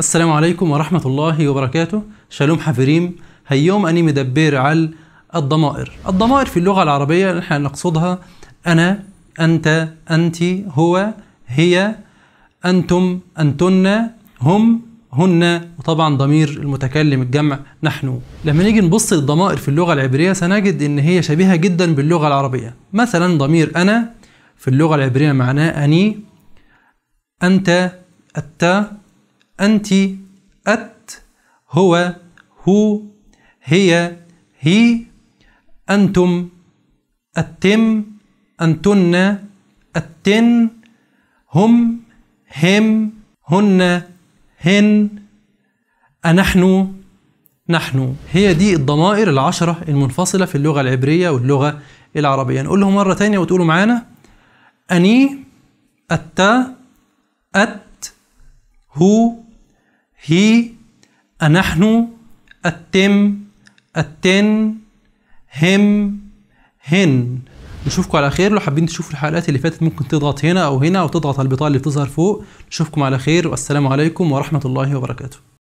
السلام عليكم ورحمة الله وبركاته شالوم حفريم هيوم أني مدبر على الضمائر الضمائر في اللغة العربية اللي احنا نقصدها أنا أنت أنت هو هي أنتم أنتن هم هن وطبعا ضمير المتكلم الجمع نحن لما نيجي نبص للضمائر في اللغة العبرية سنجد إن هي شبيهة جدا باللغة العربية مثلا ضمير أنا في اللغة العبرية معناه أني أنت أتا أنت أت هو هو هي هي أنتم أتم أنتن أتن هم هم هن هن أنحن نحن هي دي الضمائر العشرة المنفصلة في اللغة العبرية واللغة العربية نقولهم مرة تانية وتقولوا معانا أني أت أت هو هي أنحن التم التن هم هن نشوفكم على خير لو حابين تشوفوا الحلقات اللي فاتت ممكن تضغط هنا او هنا او تضغط على البطاقه اللي بتظهر فوق نشوفكم على خير والسلام عليكم ورحمه الله وبركاته